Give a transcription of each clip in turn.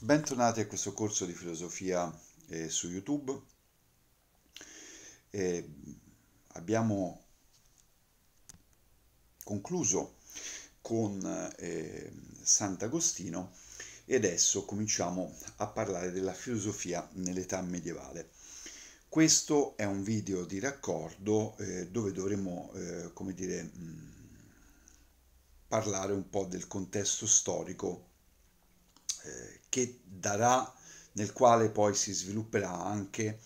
Bentornati a questo corso di filosofia eh, su YouTube. Eh, abbiamo concluso con eh, Sant'Agostino e adesso cominciamo a parlare della filosofia nell'età medievale. Questo è un video di raccordo eh, dove dovremo, eh, come dire, mh, mm, parlare un po' del contesto storico eh, che darà, nel quale poi si svilupperà anche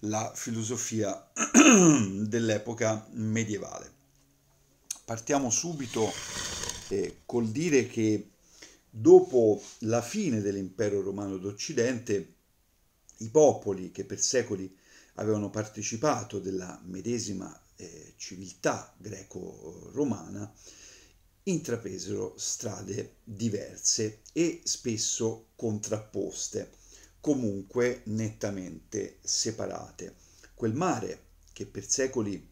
la filosofia dell'epoca medievale. Partiamo subito eh, col dire che dopo la fine dell'impero romano d'Occidente, i popoli che per secoli avevano partecipato della medesima eh, civiltà greco-romana intrapresero strade diverse e spesso contrapposte, comunque nettamente separate. Quel mare, che per secoli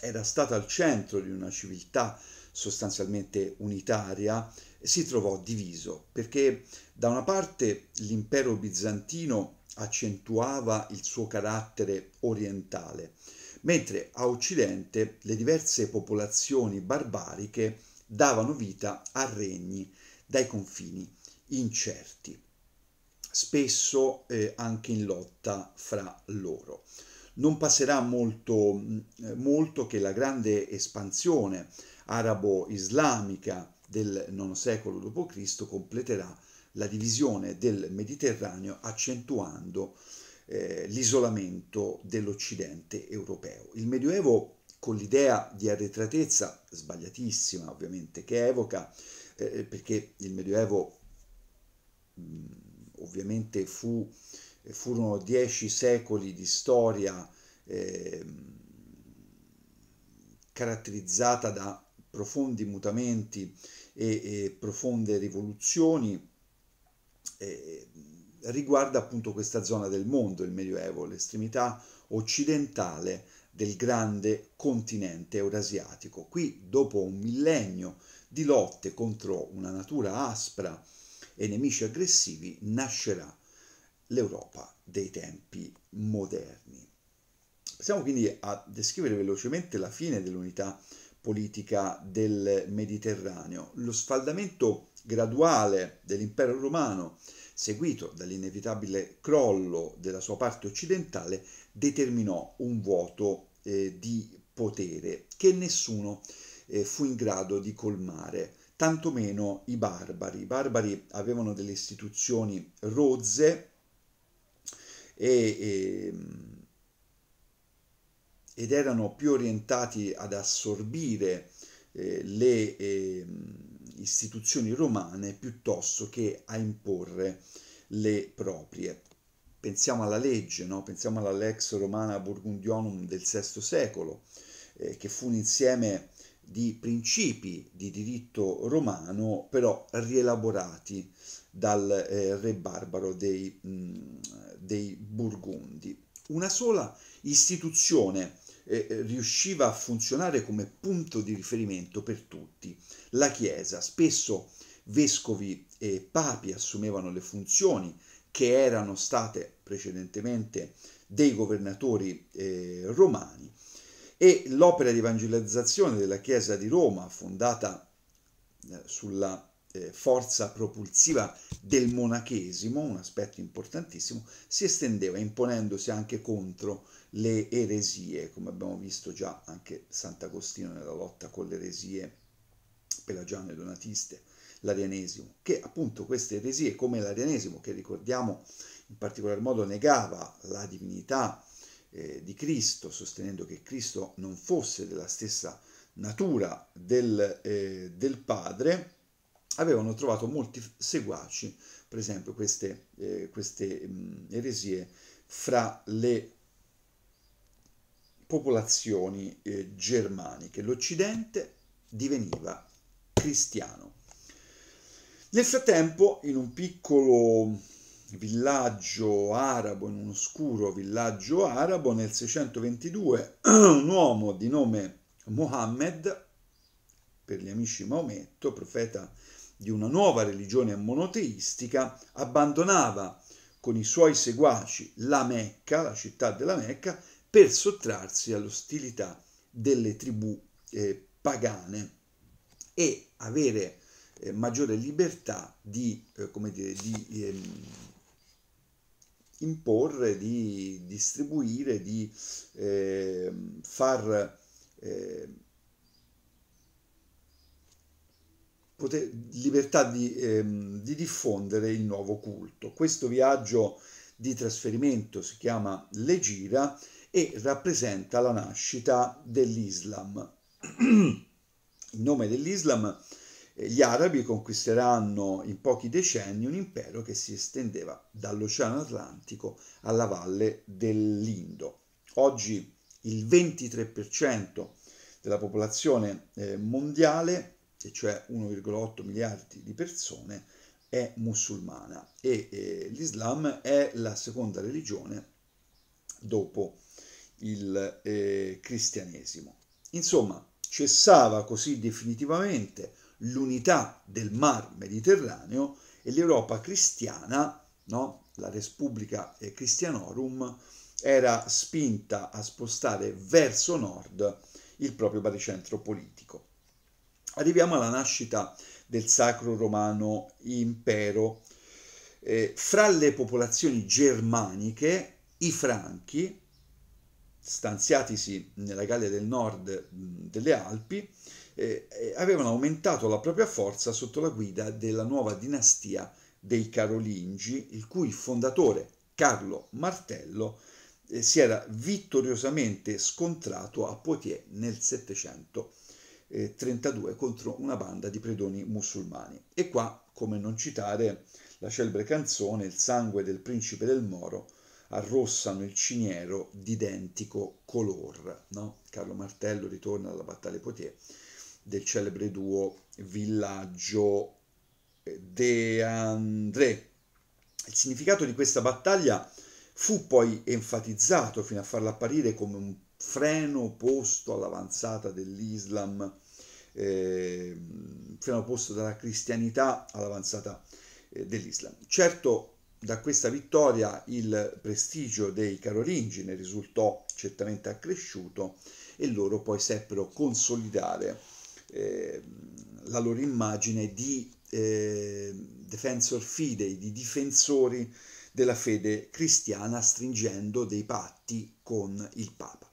era stato al centro di una civiltà sostanzialmente unitaria, si trovò diviso, perché da una parte l'impero bizantino accentuava il suo carattere orientale, mentre a Occidente le diverse popolazioni barbariche davano vita a regni dai confini incerti, spesso eh, anche in lotta fra loro. Non passerà molto, mm, molto che la grande espansione arabo-islamica del IX secolo d.C. completerà la divisione del Mediterraneo accentuando eh, l'isolamento dell'Occidente europeo. Il Medioevo con l'idea di arretratezza, sbagliatissima ovviamente, che evoca, eh, eh perché il Medioevo mh, mm, ovviamente fu, eh, furono dieci secoli di storia eh, caratterizzata da profondi mutamenti e, e profonde rivoluzioni, eh, riguarda appunto questa zona del mondo, il Medioevo, l'estremità occidentale del grande continente eurasiatico. Qui, dopo un millennio di lotte contro una natura aspra e nemici aggressivi, nascerà l'Europa dei tempi moderni. Passiamo quindi a descrivere velocemente la fine dell'unità politica del Mediterraneo. Lo sfaldamento graduale dell'impero romano, seguito dall'inevitabile crollo della sua parte occidentale, determinò un vuoto eh, di potere che nessuno eh, fu in grado di colmare, tantomeno i barbari. I barbari avevano delle istituzioni rozze e, e, ehm, ed erano più orientati ad assorbire eh, le eh, istituzioni romane piuttosto che a imporre le proprie. Pensiamo alla legge, no? pensiamo alla lex romana burgundionum del VI secolo, eh, che fu un insieme di principi di diritto romano, però rielaborati dal eh, re barbaro dei, mh, dei, Burgundi. Una sola istituzione eh, riusciva a funzionare come punto di riferimento per tutti, la Chiesa. Spesso vescovi e papi assumevano le funzioni che erano state precedentemente dei governatori eh, romani e l'opera di evangelizzazione della Chiesa di Roma, fondata eh, sulla eh, forza propulsiva del monachesimo, un aspetto importantissimo, si estendeva imponendosi anche contro le eresie, come abbiamo visto già anche Sant'Agostino nella lotta con le eresie pelagiane donatiste l'arianesimo, che appunto queste eresie come l'arianesimo, che ricordiamo in particolar modo negava la divinità eh, di Cristo, sostenendo che Cristo non fosse della stessa natura del, eh, del Padre, avevano trovato molti seguaci, per esempio queste, eh, queste mh, mm, eresie, fra le popolazioni eh, germaniche. L'Occidente diveniva cristiano. Nel frattempo, in un piccolo villaggio arabo, in un oscuro villaggio arabo, nel 622 un uomo di nome Mohammed, per gli amici Maometto, profeta di una nuova religione monoteistica, abbandonava con i suoi seguaci la Mecca, la città della Mecca, per sottrarsi all'ostilità delle tribù eh, pagane e avere eh, maggiore libertà di, eh, come dire, di eh, imporre, di distribuire, di ehm, far ehm, poter, libertà di, ehm, di diffondere il nuovo culto. Questo viaggio di trasferimento si chiama Legira e rappresenta la nascita dell'Islam. Il nome dell'Islam è gli arabi conquisteranno in pochi decenni un impero che si estendeva dall'Oceano Atlantico alla valle dell'Indo. Oggi il 23% della popolazione eh, mondiale, e cioè 1,8 miliardi di persone, è musulmana e eh, l'Islam è la seconda religione dopo il eh, cristianesimo. Insomma, cessava così definitivamente l'unità del mar Mediterraneo e l'Europa cristiana, no? la Respubblica Christianorum, era spinta a spostare verso nord il proprio baricentro politico. Arriviamo alla nascita del Sacro Romano Impero. Eh, fra le popolazioni germaniche, i Franchi, stanziatisi nella Gallia del Nord delle Alpi, eh, eh, avevano aumentato la propria forza sotto la guida della nuova dinastia dei Carolingi, il cui fondatore Carlo Martello eh, si era vittoriosamente scontrato a Poitiers nel 732 contro una banda di predoni musulmani. E qua, come non citare la celebre canzone Il sangue del principe del Moro, arrossano il ciniero d'identico color. No? Carlo Martello ritorna alla battaglia Poitiers del celebre duo Villaggio De André. Il significato di questa battaglia fu poi enfatizzato fino a farla apparire come un freno posto all'avanzata dell'Islam, eh, freno posto dalla cristianità all'avanzata eh, dell'Islam. Certo, da questa vittoria il prestigio dei carolingi ne risultò certamente accresciuto e loro poi seppero consolidare Ehm, la loro immagine di eh, defensor fidei, di difensori della fede cristiana stringendo dei patti con il Papa.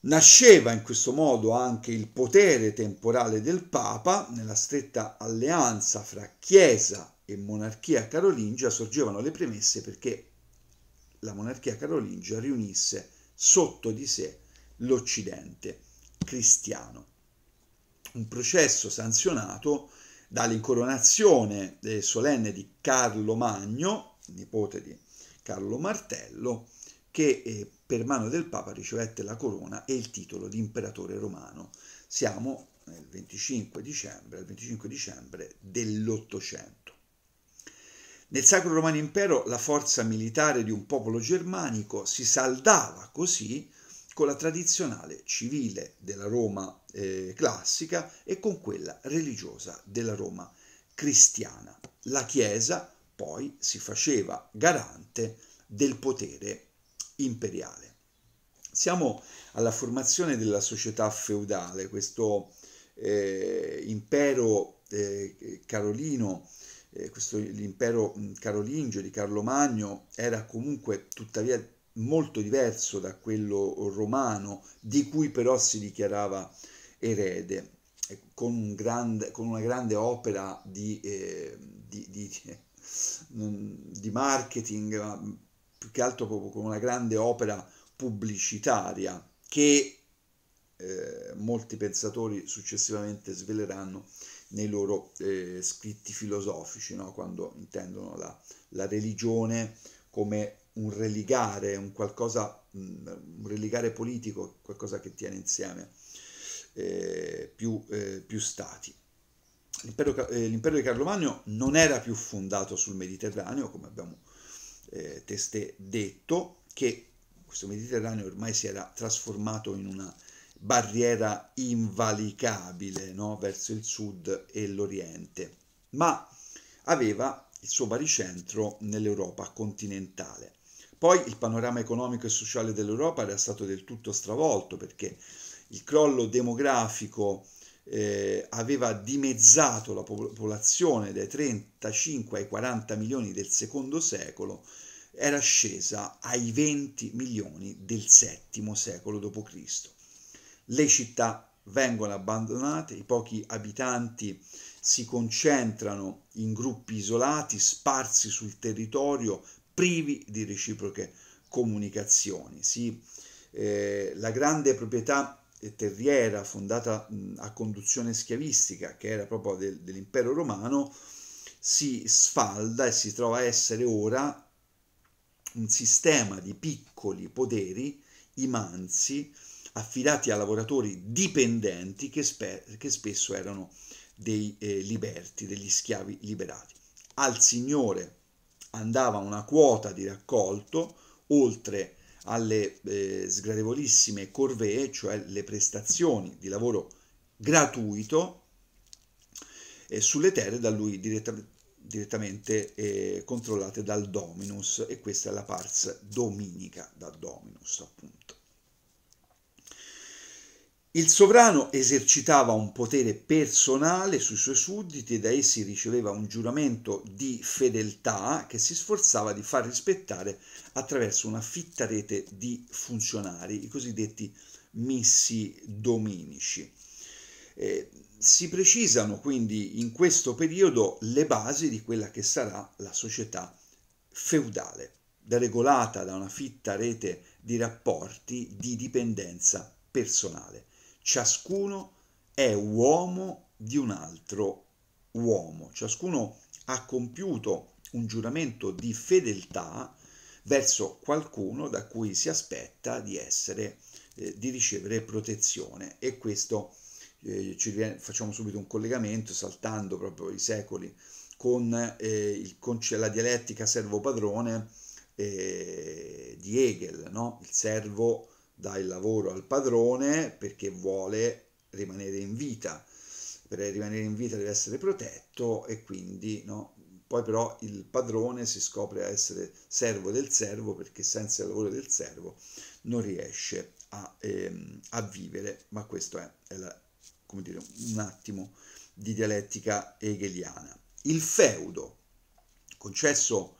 Nasceva in questo modo anche il potere temporale del Papa, nella stretta alleanza fra Chiesa e monarchia carolingia sorgevano le premesse perché la monarchia carolingia riunisse sotto di sé l'Occidente cristiano un processo sanzionato dall'incoronazione eh, solenne di Carlo Magno, nipote di Carlo Martello, che eh, per mano del Papa ricevette la corona e il titolo di imperatore romano. Siamo nel 25 dicembre, 25 dicembre dell'Ottocento. Nel Sacro Romano Impero la forza militare di un popolo germanico si saldava così con la tradizionale civile della Roma eh, classica e con quella religiosa della Roma cristiana. La Chiesa poi si faceva garante del potere imperiale. Siamo alla formazione della società feudale, questo eh, impero eh, carolino eh, questo, l'impero carolingio di Carlo Magno era comunque tuttavia molto diverso da quello romano, di cui però si dichiarava erede, con, un grande, con una grande opera di, eh, di, di, di marketing, ma più che altro proprio con una grande opera pubblicitaria che eh, molti pensatori successivamente sveleranno nei loro eh, scritti filosofici, no? quando intendono la, la religione come un religare, un qualcosa, mm, un religare politico, qualcosa che tiene insieme eh, più, eh, più, stati. L'impero, eh, l'impero, di Carlo Magno non era più fondato sul Mediterraneo, come abbiamo eh, testé detto, che questo Mediterraneo ormai si era trasformato in una barriera invalicabile no? verso il sud e l'oriente, ma aveva il suo baricentro nell'Europa continentale. Poi il panorama economico e sociale dell'Europa era stato del tutto stravolto perché il crollo demografico eh, aveva dimezzato la popolazione dai 35 ai 40 milioni del secondo secolo, era scesa ai 20 milioni del VII secolo d.C. Le città vengono abbandonate, i pochi abitanti si concentrano in gruppi isolati, sparsi sul territorio privi di reciproche comunicazioni. Sì, eh, la grande proprietà terriera fondata a conduzione schiavistica, che era proprio del, dell'impero romano, si sfalda e si trova a essere ora un sistema di piccoli poteri, imanzi, affidati a lavoratori dipendenti che, spe che spesso erano dei eh, liberti, degli schiavi liberati. Al Signore andava una quota di raccolto oltre alle eh, sgradevolissime corvee, cioè le prestazioni di lavoro gratuito eh, sulle terre da lui diretta, direttamente eh, controllate dal Dominus e questa è la pars dominica da Dominus appunto. Il sovrano esercitava un potere personale sui suoi sudditi e da essi riceveva un giuramento di fedeltà che si sforzava di far rispettare attraverso una fitta rete di funzionari, i cosiddetti missi dominici. Eh, si precisano quindi in questo periodo le basi di quella che sarà la società feudale, regolata da una fitta rete di rapporti di dipendenza personale ciascuno è uomo di un altro uomo, ciascuno ha compiuto un giuramento di fedeltà verso qualcuno da cui si aspetta di essere eh, di ricevere protezione e questo eh, ci viene, facciamo subito un collegamento saltando proprio i secoli con, eh, il, con la dialettica servo padrone eh, di Hegel, no? il servo dà il lavoro al padrone perché vuole rimanere in vita. Per rimanere in vita deve essere protetto e quindi no? Poi però il padrone si scopre a essere servo del servo perché senza il lavoro del servo non riesce a, ehm, a vivere, ma questo è, è la, dire, un attimo di dialettica hegeliana. Il feudo, concesso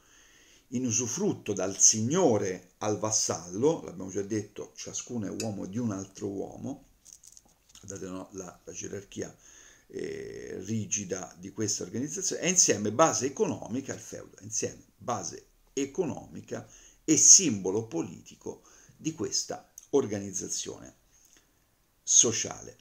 in usufrutto dal signore al vassallo, l'abbiamo già detto, ciascuno è uomo di un altro uomo, guardate no, la, la, gerarchia eh, rigida di questa organizzazione, è insieme base economica al feudo, insieme base economica e simbolo politico di questa organizzazione sociale.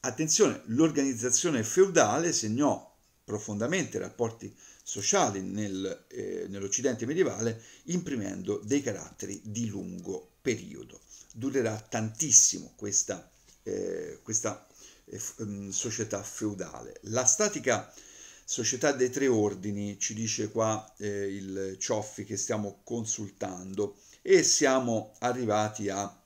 Attenzione, l'organizzazione feudale segnò profondamente i rapporti sociali nel, eh, nell'Occidente medievale imprimendo dei caratteri di lungo periodo. Durerà tantissimo questa, eh, questa eh, mm, società feudale. La statica società dei tre ordini, ci dice qua eh, il Cioffi che stiamo consultando, e siamo arrivati a,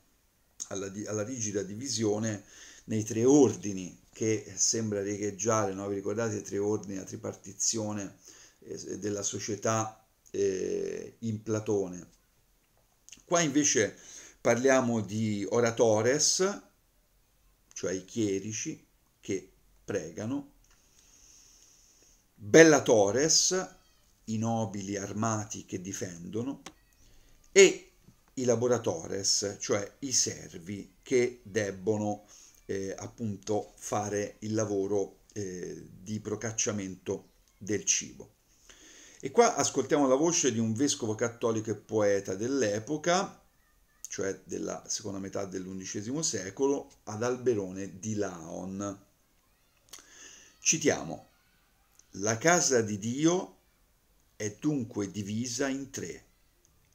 alla, alla rigida divisione nei tre ordini che sembra riecheggiare, no? vi ricordate i tre ordini, la tripartizione eh, della società eh, in Platone. Qua invece parliamo di oratores, cioè i chierici che pregano, bellatores, i nobili armati che difendono, e i laboratores, cioè i servi che debbono eh, appunto fare il lavoro eh, di procacciamento del cibo. E qua ascoltiamo la voce di un vescovo cattolico e poeta dell'epoca, cioè della seconda metà dell'undicesimo secolo, ad Alberone di Laon. Citiamo, la casa di Dio è dunque divisa in tre,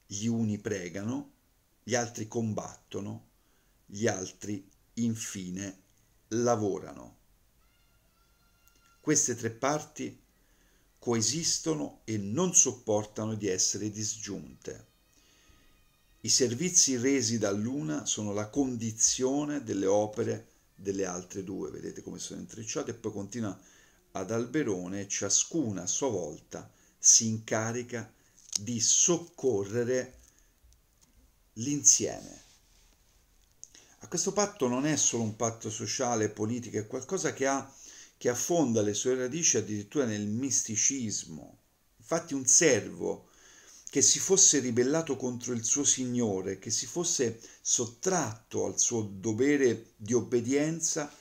gli uni pregano, gli altri combattono, gli altri infine lavorano. Queste tre parti coesistono e non sopportano di essere disgiunte. I servizi resi dall'una sono la condizione delle opere delle altre due, vedete come sono intrecciate, e poi continua ad Alberone, ciascuna a sua volta si incarica di soccorrere l'insieme. A questo patto non è solo un patto sociale, politico, è qualcosa che ha che affonda le sue radici addirittura nel misticismo. Infatti un servo che si fosse ribellato contro il suo Signore, che si fosse sottratto al suo dovere di obbedienza,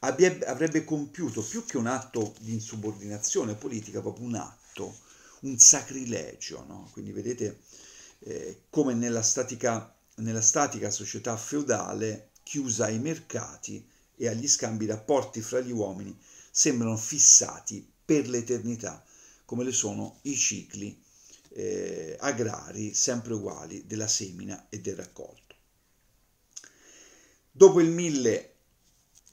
avrebbe compiuto più che un atto di insubordinazione politica, proprio un atto, un sacrilegio. No? Quindi vedete eh, come nella statica, nella statica società feudale, chiusa ai mercati e agli scambi rapporti fra gli uomini, sembrano fissati per l'eternità, come lo sono i cicli eh, agrari sempre uguali della semina e del raccolto. Dopo il 1000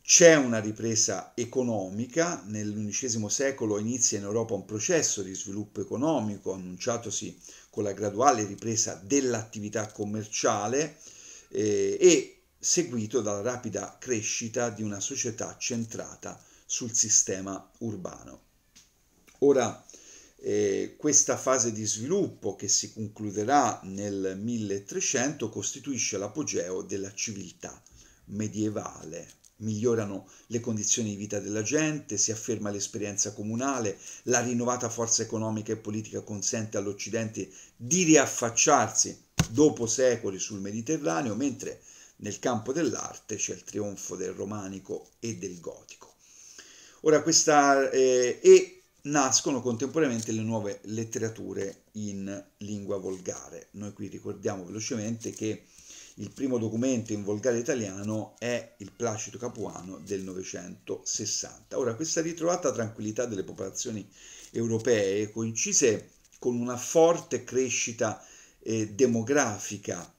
c'è una ripresa economica, nell'undicesimo secolo inizia in Europa un processo di sviluppo economico annunciatosi con la graduale ripresa dell'attività commerciale eh, e seguito dalla rapida crescita di una società centrata sul sistema urbano. Ora, eh, questa fase di sviluppo che si concluderà nel 1300 costituisce l'apogeo della civiltà medievale. Migliorano le condizioni di vita della gente, si afferma l'esperienza comunale, la rinnovata forza economica e politica consente all'Occidente di riaffacciarsi dopo secoli sul Mediterraneo, mentre nel campo dell'arte c'è il trionfo del romanico e del gotico. Ora questa, eh, e nascono contemporaneamente le nuove letterature in lingua volgare. Noi qui ricordiamo velocemente che il primo documento in volgare italiano è il Placido Capuano del 960. Ora, questa ritrovata tranquillità delle popolazioni europee coincise con una forte crescita eh, demografica,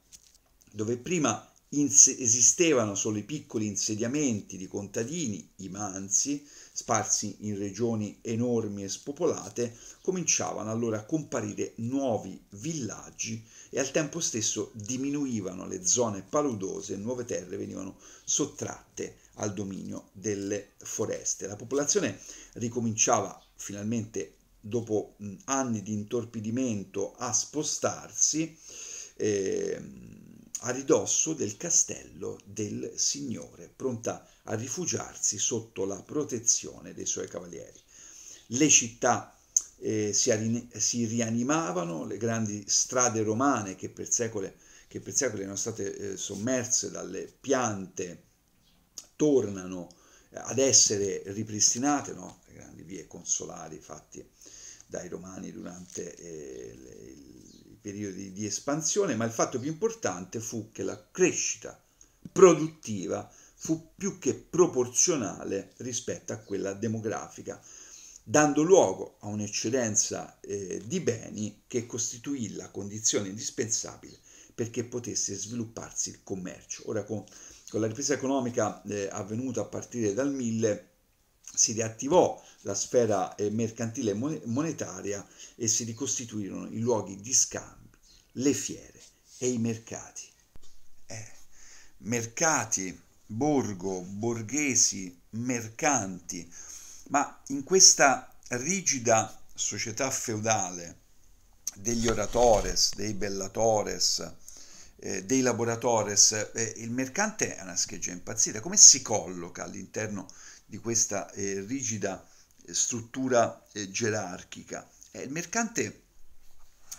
dove prima esistevano solo i piccoli insediamenti di contadini, i manzi, sparsi in regioni enormi e spopolate, cominciavano allora a comparire nuovi villaggi e al tempo stesso diminuivano le zone paludose e nuove terre venivano sottratte al dominio delle foreste. La popolazione ricominciava finalmente dopo anni di intorpidimento a spostarsi. Eh, a ridosso del castello del Signore, pronta a rifugiarsi sotto la protezione dei suoi cavalieri. Le città eh, si, si, rianimavano, le grandi strade romane che per secoli, che per secoli erano state eh, sommerse dalle piante tornano eh, ad essere ripristinate, no? le grandi vie consolari fatte dai romani durante eh, le, periodi di espansione, ma il fatto più importante fu che la crescita produttiva fu più che proporzionale rispetto a quella demografica, dando luogo a un'eccedenza eh, di beni che costituì la condizione indispensabile perché potesse svilupparsi il commercio. Ora con, con la ripresa economica eh, avvenuta a partire dal 1000 si riattivò la sfera eh, mercantile e monetaria e si ricostituirono i luoghi di scambi, le fiere e i mercati. Eh, mercati, borgo, borghesi, mercanti, ma in questa rigida società feudale degli oratores, dei bellatores, eh, dei laboratores, eh, il mercante è una scheggia impazzita. Come si colloca all'interno di questa eh, rigida eh, struttura eh, gerarchica. Eh, il mercante, il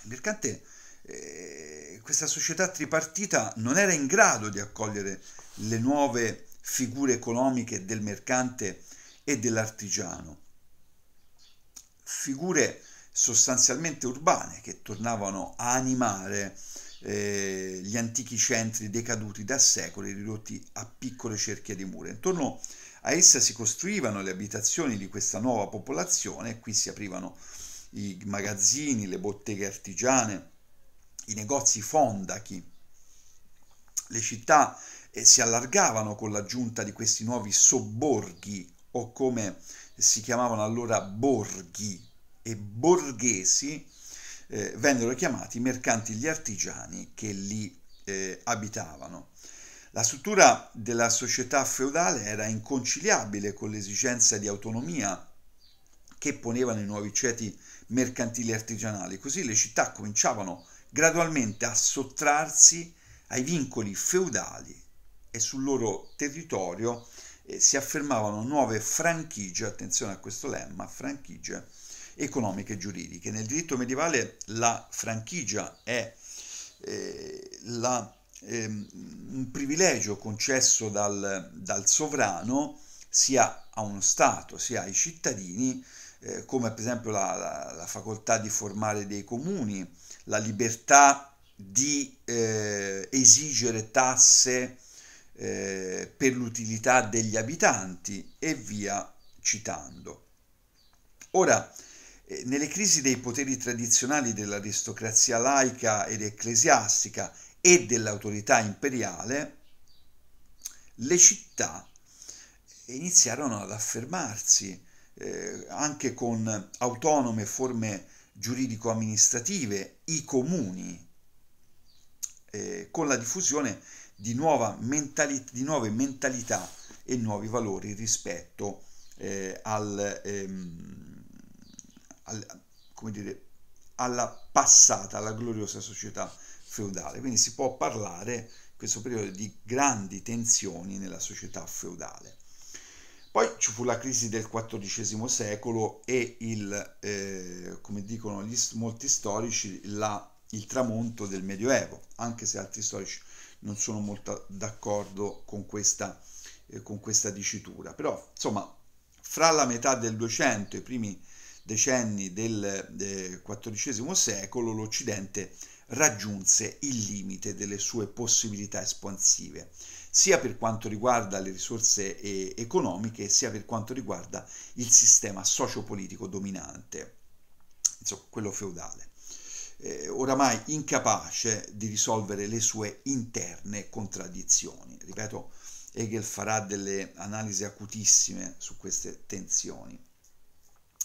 mercante questa società tripartita non era in grado di accogliere le nuove figure economiche del mercante e dell'artigiano, figure sostanzialmente urbane che tornavano a animare gli antichi centri decaduti da secoli ridotti a piccole cerchie di mura. Intorno a essa si costruivano le abitazioni di questa nuova popolazione, qui si aprivano i magazzini, le botteghe artigiane, i negozi fondachi. Le città eh, si allargavano con l'aggiunta di questi nuovi sobborghi, o come si chiamavano allora borghi, e borghesi eh, vennero chiamati mercanti gli artigiani che li eh, abitavano. La struttura della società feudale era inconciliabile con l'esigenza di autonomia che ponevano i nuovi ceti mercantili artigianali, così le città cominciavano gradualmente a sottrarsi ai vincoli feudali e sul loro territorio eh, si affermavano nuove franchigie, attenzione a questo lemma, franchigie economiche e giuridiche. Nel diritto medievale la franchigia è eh, la Ehm, un privilegio concesso dal, dal, sovrano sia a uno Stato sia ai cittadini, eh, come per esempio la, la, la, facoltà di formare dei comuni, la libertà di eh, esigere tasse eh, per l'utilità degli abitanti e via citando. Ora, eh, nelle crisi dei poteri tradizionali dell'aristocrazia laica ed ecclesiastica e dell'autorità imperiale, le città iniziarono ad affermarsi eh, anche con autonome forme giuridico-amministrative, i comuni, eh, con la diffusione di, mentali- di, nuove mentalità e nuovi valori rispetto eh, al, ehm, al, dire, alla passata, alla gloriosa società feudale, quindi si può parlare in questo periodo di grandi tensioni nella società feudale. Poi ci fu la crisi del XIV secolo e il, eh, come dicono gli, molti storici, la, il tramonto del Medioevo, anche se altri storici non sono molto d'accordo con questa, eh, con questa dicitura. Però, insomma, fra la metà del 200 e i primi decenni del XIV eh, secolo l'Occidente raggiunse il limite delle sue possibilità espansive, sia per quanto riguarda le risorse eh, economiche, sia per quanto riguarda il sistema sociopolitico dominante, insomma quello feudale, eh, oramai incapace di risolvere le sue interne contraddizioni. Ripeto, Hegel farà delle analisi acutissime su queste tensioni.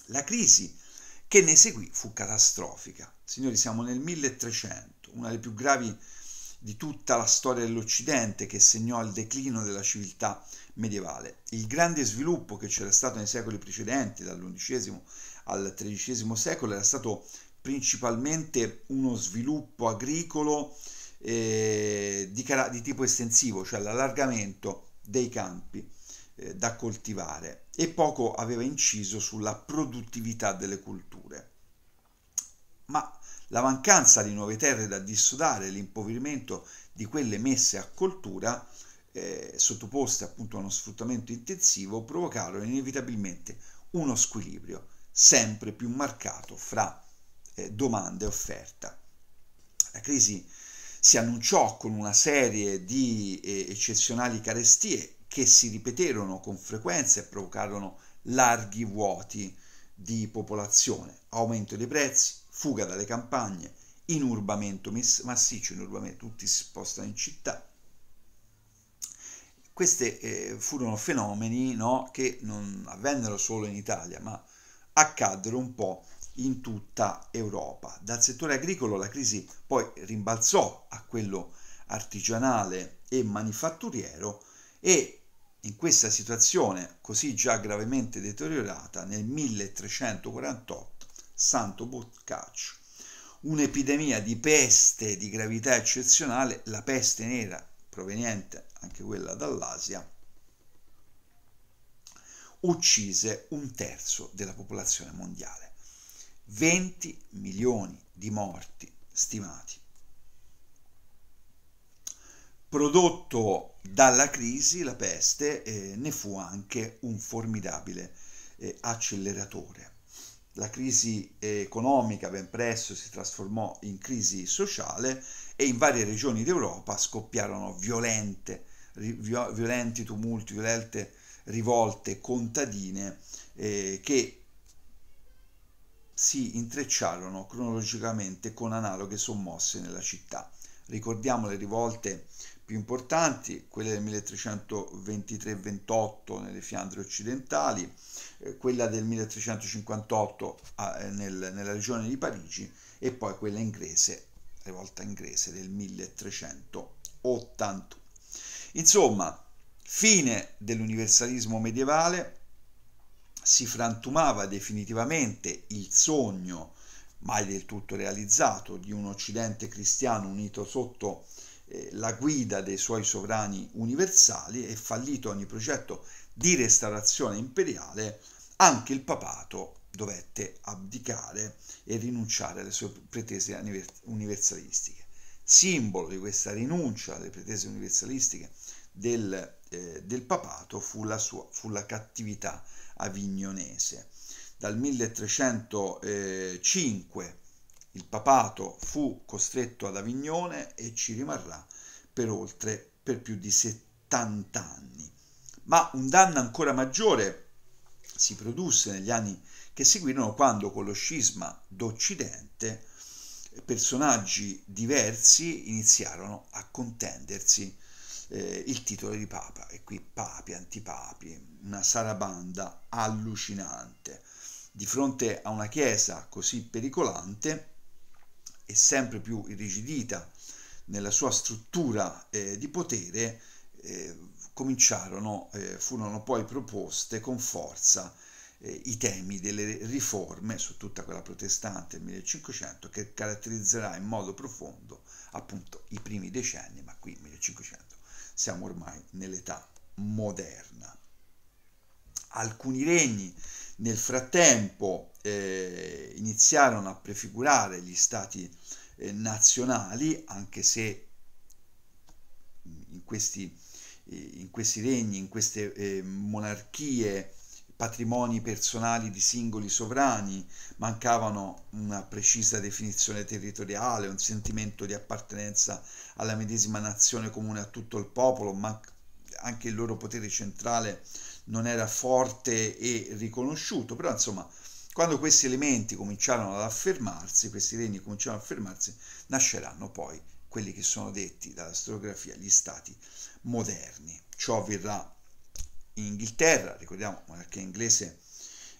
La crisi che ne seguì fu catastrofica. Signori, siamo nel 1300, una delle più gravi di tutta la storia dell'Occidente che segnò il declino della civiltà medievale. Il grande sviluppo che c'era stato nei secoli precedenti, dall'undicesimo al XIII secolo, era stato principalmente uno sviluppo agricolo eh, di, di tipo estensivo, cioè l'allargamento dei campi eh, da coltivare e poco aveva inciso sulla produttività delle culture. Ma la mancanza di nuove terre da dissodare e l'impoverimento di quelle messe a coltura, eh, sottoposte appunto a uno sfruttamento intensivo, provocarono inevitabilmente uno squilibrio sempre più marcato fra eh, domanda e offerta. La crisi si annunciò con una serie di eh, eccezionali carestie che si ripeterono con frequenza e provocarono larghi vuoti di popolazione, aumento dei prezzi, fuga dalle campagne, inurbamento massiccio, inurbamento, tutti si spostano in città. Questi eh, furono fenomeni no, che non avvennero solo in Italia, ma accaddero un po' in tutta Europa. Dal settore agricolo la crisi poi rimbalzò a quello artigianale e manifatturiero e in questa situazione, così già gravemente deteriorata, nel 1348 Santo Boccaccio, un'epidemia di peste di gravità eccezionale, la peste nera, proveniente anche quella dall'Asia, uccise un terzo della popolazione mondiale. 20 milioni di morti stimati prodotto dalla crisi, la peste, eh, ne fu anche un formidabile eh, acceleratore. La crisi economica ben presto si trasformò in crisi sociale e in varie regioni d'Europa scoppiarono violente, violenti tumulti, violente rivolte contadine eh, che si intrecciarono cronologicamente con analoghe sommosse nella città. Ricordiamo le rivolte più importanti, quelle del 1323-28 nelle Fiandre occidentali, eh, quella del 1358 a, ah, eh, nel, nella regione di Parigi e poi quella inglese, rivolta inglese del 1381. Insomma, fine dell'universalismo medievale, si frantumava definitivamente il sogno mai del tutto realizzato di un occidente cristiano unito sotto eh, la guida dei suoi sovrani universali e fallito ogni progetto di restaurazione imperiale, anche il papato dovette abdicare e rinunciare alle sue pretese universalistiche. Simbolo di questa rinuncia alle pretese universalistiche del, eh, del papato fu la, sua, fu la cattività avignonese. Dal 1305 il papato fu costretto ad Avignone e ci rimarrà per oltre per più di 70 anni. Ma un danno ancora maggiore si produsse negli anni che seguirono quando con lo scisma d'Occidente personaggi diversi iniziarono a contendersi eh, il titolo di papa e qui papi, antipapi, una sarabanda allucinante. Di fronte a una chiesa così pericolante, e sempre più irrigidita nella sua struttura eh, di potere, eh, cominciarono, eh, furono poi proposte con forza eh, i temi delle riforme su tutta quella protestante del 1500 che caratterizzerà in modo profondo appunto i primi decenni, ma qui 1500 siamo ormai nell'età moderna. Alcuni regni nel frattempo eh, iniziarono a prefigurare gli stati eh, nazionali, anche se mm, in questi, eh, in questi regni, in queste eh, monarchie, patrimoni personali di singoli sovrani, mancavano una precisa definizione territoriale, un sentimento di appartenenza alla medesima nazione comune a tutto il popolo, ma anche il loro potere centrale non era forte e riconosciuto, però insomma quando questi elementi cominciarono ad affermarsi, questi regni cominciarono ad affermarsi, nasceranno poi quelli che sono detti dalla storiografia gli stati moderni. Ciò avverrà in Inghilterra, ricordiamo monarchia inglese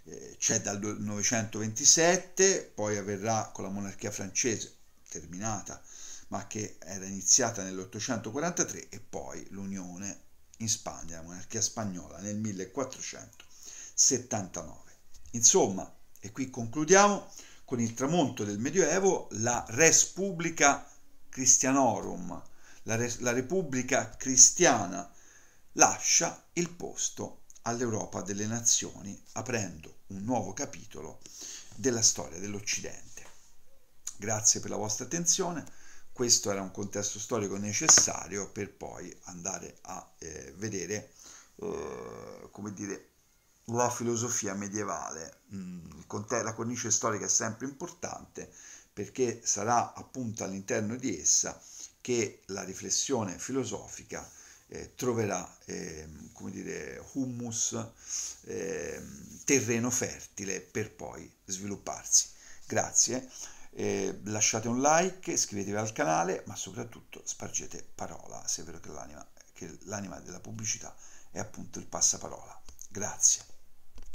eh, c'è dal 927, poi avverrà con la monarchia francese terminata, ma che era iniziata nell'843 e poi l'unione in Spagna, la monarchia spagnola nel 1479. Insomma, e qui concludiamo con il tramonto del Medioevo, la Res Publica Christianorum, la, res, la Repubblica Cristiana, lascia il posto all'Europa delle Nazioni, aprendo un nuovo capitolo della storia dell'Occidente. Grazie per la vostra attenzione, questo era un contesto storico necessario per poi andare a eh, vedere, eh, come dire, la filosofia medievale. Mm, la cornice storica è sempre importante perché sarà appunto all'interno di essa che la riflessione filosofica eh, troverà eh, come dire, hummus, eh, terreno fertile per poi svilupparsi. Grazie, eh, lasciate un like, iscrivetevi al canale, ma soprattutto spargete parola se è vero che l'anima, che l'anima della pubblicità è appunto il passaparola. Grazie.